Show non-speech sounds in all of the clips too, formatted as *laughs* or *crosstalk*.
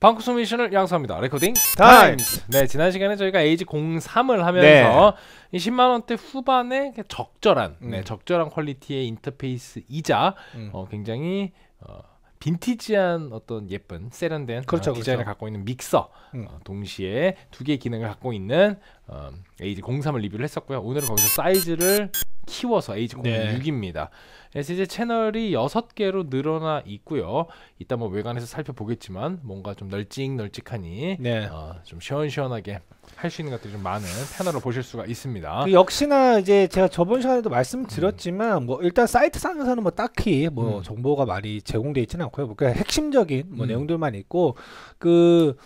방구수 미션을 양성합니다. 레코딩 타임스. 네, 지난 시간에 저희가 에이지 03을 하면서 네. 10만 원대 후반에 적절한, 네, 음. 네, 적절한 퀄리티의 인터페이스이자 음. 어, 굉장히 어, 빈티지한 어떤 예쁜 세련된 그렇죠, 어, 디자인을 그렇죠. 갖고 있는 믹서 음. 어, 동시에 두 개의 기능을 갖고 있는 어, 에이지 03을 리뷰를 했었고요. 오늘은 거기서 사이즈를 키워서 에이지코인 네. 6입니다. 그래서 이제 채널이 6개로 늘어나 있고요. 이따 뭐 외관에서 살펴보겠지만 뭔가 좀 널찍널찍하니 네. 어, 좀 시원시원하게 할 수 있는 것들이 좀 많은 패널로 보실 수가 있습니다. 그 역시나 이제 제가 저번 시간에도 말씀드렸지만 음. 뭐 일단 사이트 상에서는 뭐 딱히 뭐 음. 정보가 많이 제공돼 있지는 않고요. 뭐 그러 핵심적인 뭐 음. 내용들만 있고 그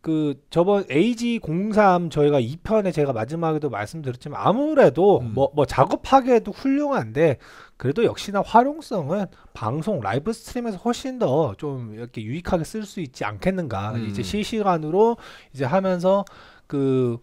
그 저번 AG 03 저희가 2편에 제가 마지막에도 말씀드렸지만 아무래도 음. 뭐, 뭐 작업하기에도 훌륭한데 그래도 역시나 활용성은 방송 라이브 스트림에서 훨씬 더 좀 이렇게 유익하게 쓸 수 있지 않겠는가 음. 이제 실시간으로 이제 하면서 그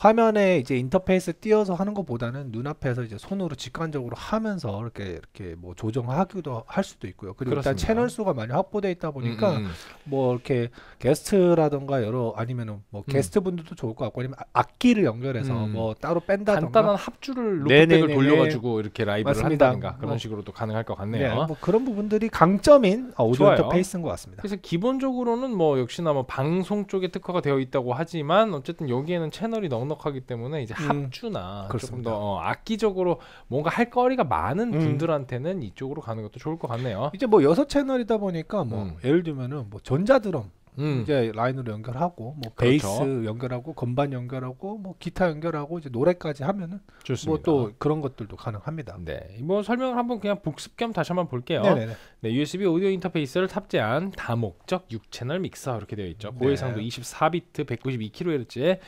화면에 이제 인터페이스 띄어서 하는 것보다는 눈앞에서 이제 손으로 직관적으로 하면서 이렇게 이렇게 뭐 조정하기도 할 수도 있고요. 그리고 그렇습니다. 일단 채널 수가 많이 확보돼 있다 보니까 음, 음. 음. 뭐 이렇게 게스트라던가 여러 아니면은 뭐 음. 게스트 분들도 좋을 것 같고 아니면 아, 악기를 연결해서 음. 뭐 따로 뺀다던가 간단한 합주를 루프백을 돌려가지고 이렇게 라이브를 한다든가 그런 뭐, 식으로도 가능할 것 같네요. 네, 뭐 그런 부분들이 강점인 아, 오디오 인터페이스인 것 같습니다. 그래서 기본적으로는 뭐 역시나 뭐 방송 쪽에 특화가 되어 있다고 하지만 어쨌든 여기에는 채널이 너무 넉넉하기 때문에 이제 음. 합주나 조금 더 어, 악기적으로 뭔가 할 거리가 많은 음. 분들한테는 이쪽으로 가는 것도 좋을 것 같네요. 이제 뭐 여섯 채널이다 보니까 뭐 음. 예를 들면은 뭐 전자드럼 음. 이제 라인으로 연결하고 뭐 그렇죠. 베이스 연결하고 건반 연결하고 뭐 기타 연결하고 이제 노래까지 하면은 뭐 또 그런 것들도 가능합니다. 네. 이 뭐 설명을 한번 그냥 복습 겸 다시 한번 볼게요. 네네네. 네, USB 오디오 인터페이스를 탑재한 다목적 6채널 믹서 이렇게 되어 있죠. 네. 고해상도 네. 24비트 192kHz에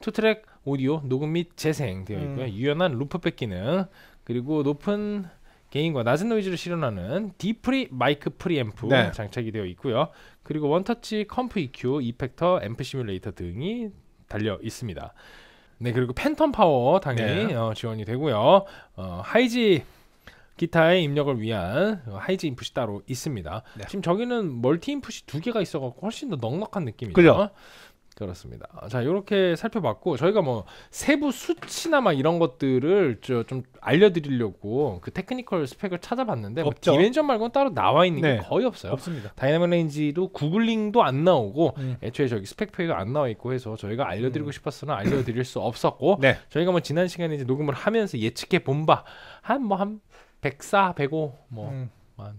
투트랙 오디오 녹음 및 재생 되어 있고요. 음. 유연한 루프백 기능 그리고 높은 개인과 낮은 노이즈를 실현하는 디프리 마이크 프리앰프 네. 장착이 되어 있고요. 그리고 원터치 컴프 EQ, 이펙터, 앰프 시뮬레이터 등이 달려 있습니다. 네 그리고 팬텀 파워 당연히 네. 어, 지원이 되고요. 어, 하이지 기타의 입력을 위한 어, 하이지 인풋이 따로 있습니다. 네. 지금 저기는 멀티 인풋이 두 개가 있어갖고 훨씬 더 넉넉한 느낌이죠. 그죠? 그렇습니다. 자, 요렇게 살펴봤고 저희가 뭐 세부 수치나 막 이런 것들을 저좀 알려드리려고 그 테크니컬 스펙을 찾아봤는데 뭐 없죠. 뭐 디멘전 말고는 따로 나와 있는 네. 게 거의 없어요. 없습니다. 다이나믹 레인지도 구글링도 안 나오고 음. 애초에 저기 스펙 페이가 안 나와 있고 해서 저희가 알려드리고 음. 싶었으나 알려드릴 수 없었고 *laughs* 네. 저희가 뭐 지난 시간에 이제 녹음을 하면서 예측해 본 바 한 뭐한 뭐한 104, 105뭐 음.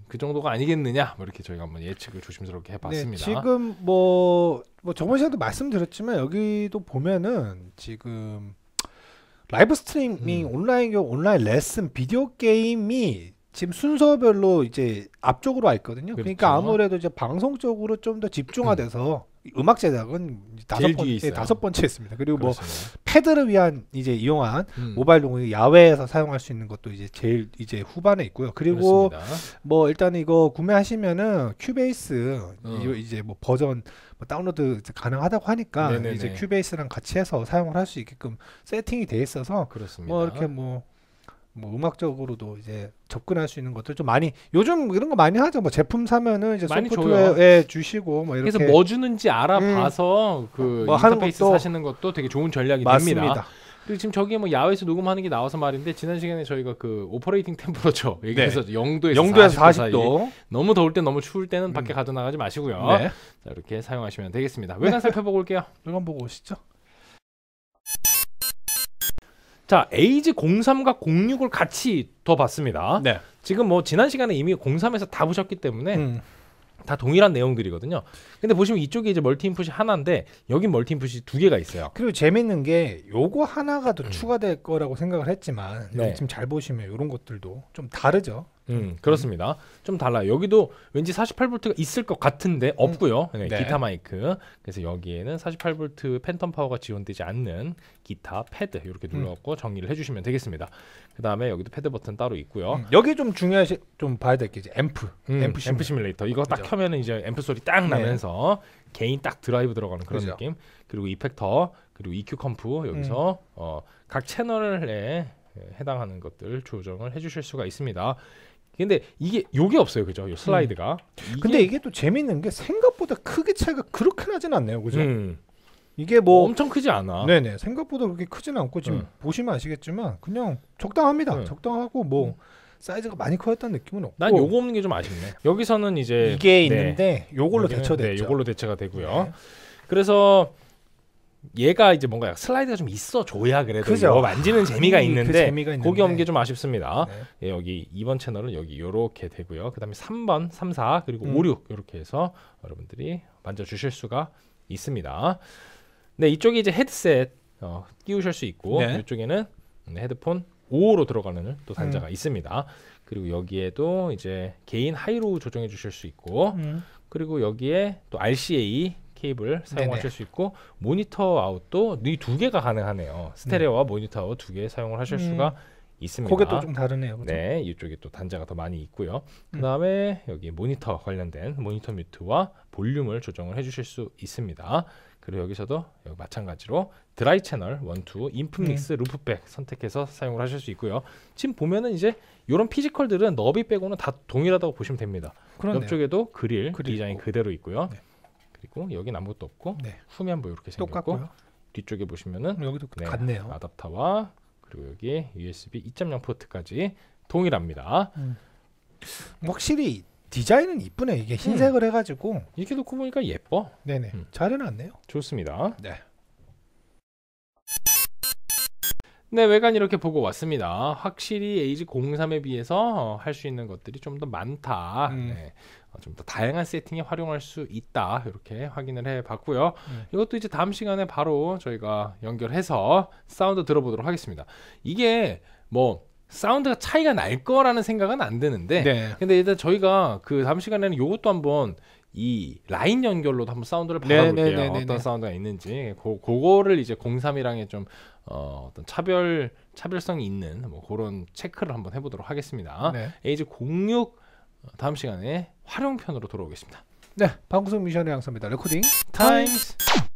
그 정도가 아니겠느냐 뭐 이렇게 저희가 한번 예측을 조심스럽게 해봤습니다. 네, 지금 뭐 뭐 저번 시간도 말씀드렸지만 여기도 보면은 지금 라이브 스트리밍 음. 온라인 온라인 레슨 비디오 게임이 지금 순서별로 이제 앞쪽으로 와 있거든요. 그러니까 그렇죠. 그러니까 아무래도 이제 방송 쪽으로 좀 더 집중화돼서 음. 음악 제작은 다섯 번째 예, 다섯 번째 했습니다. 그리고 뭐 그렇습니다. 뭐 패드를 위한 이제 이용한 음. 모바일 동이 야외에서 사용할 수 있는 것도 이제 제일 이제 후반에 있고요. 그리고 그렇습니다. 뭐 일단 이거 구매하시면은 큐베이스 음. 이제 뭐 버전 뭐 다운로드 가능하다고 하니까 네네네. 이제 큐베이스랑 같이 해서 사용을 할 수 있게끔 세팅이 돼 있어서 그렇습니다. 뭐 이렇게 뭐뭐 음악적으로도 이제 접근할 수 있는 것들 좀 많이 요즘 이런거 많이 하죠. 뭐 제품 사면은 이제 많이 소프트웨어에 예, 주시고 뭐 이렇게 그래서 뭐 주는지 알아봐서 음. 그뭐 인터페이스 것도 사시는 것도 되게 좋은 전략이 맞습니다. 됩니다. 그리고 지금 저기 뭐 야외에서 녹음하는 게 나와서 말인데 지난 시간에 저희가 그 오퍼레이팅 템퍼러죠 *laughs* 얘기해서 네. 영도에서, 영도에서 40도, 40도. 너무 더울 때 너무 추울 때는 음. 밖에 가져 나가지 마시고요. 네. 자 이렇게 사용하시면 되겠습니다. 외관 네. 살펴보고 올게요. 외관 보고 오시죠. 자, 에이즈 03과 06을 같이 더 봤습니다. 네. 지금 뭐 지난 시간에 이미 03에서 다 보셨기 때문에 음. 다 동일한 내용들이거든요. 근데 보시면 이쪽에 이제 멀티 인풋이 하나인데 여기 멀티 인풋이 두 개가 있어요. 그리고 재밌는 게 요거 하나가 더 음. 추가될 거라고 생각을 했지만 네. 지금 잘 보시면 이런 것들도 좀 다르죠. 음, 음, 그렇습니다. 좀 달라요. 여기도 왠지 48V가 있을 것 같은데 없고요. 네, 네. 기타 마이크. 그래서 여기에는 48V 팬텀 파워가 지원되지 않는 기타 패드 이렇게 음. 눌러갖고 정리를 해주시면 되겠습니다. 그 다음에 여기도 패드 버튼 따로 있고요. 음, 여기 좀 중요하시 좀 봐야 될 게 이제 앰프, 음, 앰프, 시뮬레이터. 앰프, 시뮬레이터. 이거 딱 그죠. 켜면은 이제 앰프 소리 딱 네. 나면서 개인 딱 드라이브 들어가는 그런 그죠. 느낌. 그리고 이펙터, 그리고 EQ 컴프 여기서 음. 어, 각 채널에 해당하는 것들 조정을 해주실 수가 있습니다. 근데 이게 요게 없어요, 그죠? 요 슬라이드가. 음. 이게... 근데 이게 또 재밌는 게 생각보다 크기 차이가 그렇게 나진 않네요, 그죠? 음. 이게 뭐, 뭐 엄청 크지 않아. 네네 생각보다 그렇게 크진 않고 지금 음. 보시면 아시겠지만 그냥 적당합니다. 음. 적당하고 뭐. 음. 사이즈가 많이 커졌다는 느낌은 없고 난 요거 없는 게 좀 아쉽네 여기서는 이제 이게 네. 있는데 요걸로 대처됐죠 네, 요걸로 대체가 되고요 네. 그래서 얘가 이제 뭔가 슬라이드가 좀 있어 줘야 그래도 그죠? 뭐 만지는 재미가 아, 그 있는데 그 고기 없는 게 좀 아쉽습니다. 네. 예, 여기 2번 채널은 여기 요렇게 되고요. 그다음에 3번, 3, 4 그리고 음. 5, 6 이렇게 해서 여러분들이 만져 주실 수가 있습니다. 네, 이쪽이 이제 헤드셋 어, 끼우실 수 있고 네. 이쪽에는 음, 헤드폰 5로 들어가는 또 단자가 음. 있습니다. 그리고 여기에도 이제 개인 하이로 조정해 주실 수 있고 음. 그리고 여기에 또 RCA 케이블 사용하실 네네. 수 있고 모니터 아웃도 이두 개가 가능하네요. 스테레오와 음. 모니터 아웃 두 개 사용을 하실 음. 수가 있습니다. 그게 또좀 다르네요. 그죠 네, 이쪽에 또 단자가 더 많이 있고요. 그 다음에 음. 여기 모니터 관련된 모니터 뮤트와 볼륨을 조정을 해주실 수 있습니다. 그리고 여기서도 여기 마찬가지로 드라이 채널 원투 인풋믹스 음. 루프백 선택해서 사용을 하실 수 있고요. 지금 보면은 이제 이런 피지컬들은 너비 빼고는 다 동일하다고 보시면 됩니다. 그러네요. 옆쪽에도 그릴, 그릴 디자인 그대로 있고요. 네. 그리고 여기 아무것도 없고 네. 후면부 뭐 이렇게 생겼고 똑같고요. 뒤쪽에 보시면은 여기도 네, 같네요. 아답터와 그리고 여기 USB 2.0 포트까지 동일합니다. 음. 확실히 디자인은 이쁘네. 이게 흰색을 음. 해가지고 이렇게 놓고 보니까 예뻐. 네네. 음. 잘 해놨네요. 좋습니다. 네. 네, 외관 이렇게 보고 왔습니다. 확실히 에이지 03에 비해서 어, 할수 있는 것들이 좀 더 많다. 음. 네. 어, 좀더 다양한 세팅에 활용할 수 있다 이렇게 확인을 해봤고요. 음. 네. 이것도 이제 다음 시간에 바로 저희가 연결해서 사운드 들어보도록 하겠습니다. 이게 뭐 사운드가 차이가 날 거라는 생각은 안 드는데, 네. 근데 일단 저희가 그 다음 시간에는 이것도 한번 이 라인 연결로도 한번 사운드를 받아볼게요. 네네네네네. 네, 네, 어떤 네. 사운드가 있는지 고, 그거를 이제 03이랑의 좀 어, 어떤 차별 차별성이 있는 뭐 그런 체크를 한번 해보도록 하겠습니다. 에이즈 06 어, 다음 시간에 활용편으로 돌아오겠습니다. 네, 방송 미션의 양사입니다. 레코딩 타임스.